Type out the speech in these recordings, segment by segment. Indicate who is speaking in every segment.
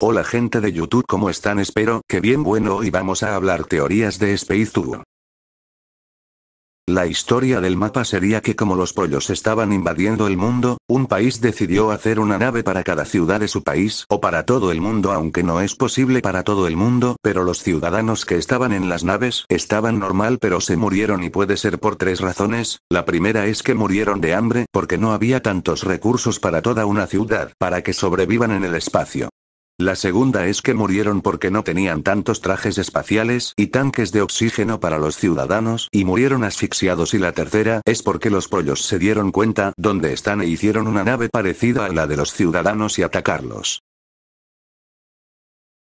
Speaker 1: Hola gente de YouTube, ¿cómo están? Espero que bien bueno hoy vamos a hablar teorías de Space Tour. La historia del mapa sería que como los pollos estaban invadiendo el mundo, un país decidió hacer una nave para cada ciudad de su país o para todo el mundo aunque no es posible para todo el mundo, pero los ciudadanos que estaban en las naves estaban normal pero se murieron y puede ser por tres razones, la primera es que murieron de hambre porque no había tantos recursos para toda una ciudad para que sobrevivan en el espacio. La segunda es que murieron porque no tenían tantos trajes espaciales y tanques de oxígeno para los ciudadanos y murieron asfixiados y la tercera es porque los pollos se dieron cuenta dónde están e hicieron una nave parecida a la de los ciudadanos y atacarlos.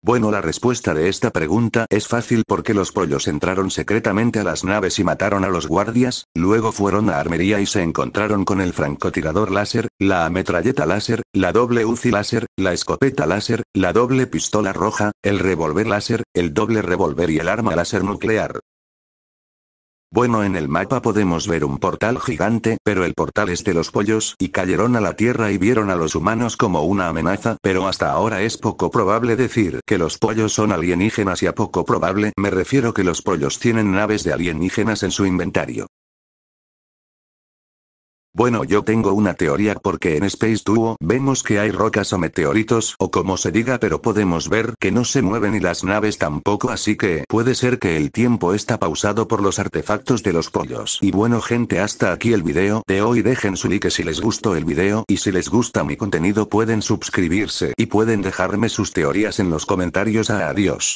Speaker 1: Bueno, la respuesta de esta pregunta es fácil porque los pollos entraron secretamente a las naves y mataron a los guardias, luego fueron a armería y se encontraron con el francotirador láser, la ametralleta láser, la doble UCI láser, la escopeta láser, la doble pistola roja, el revólver láser, el doble revólver y el arma láser nuclear. Bueno en el mapa podemos ver un portal gigante, pero el portal es de los pollos, y cayeron a la tierra y vieron a los humanos como una amenaza, pero hasta ahora es poco probable decir que los pollos son alienígenas y a poco probable me refiero que los pollos tienen naves de alienígenas en su inventario. Bueno, yo tengo una teoría porque en Space Duo vemos que hay rocas o meteoritos o como se diga, pero podemos ver que no se mueven y las naves tampoco, así que puede ser que el tiempo está pausado por los artefactos de los pollos. Y bueno, gente, hasta aquí el video de hoy. Dejen su like si les gustó el video y si les gusta mi contenido pueden suscribirse y pueden dejarme sus teorías en los comentarios. Ah, adiós.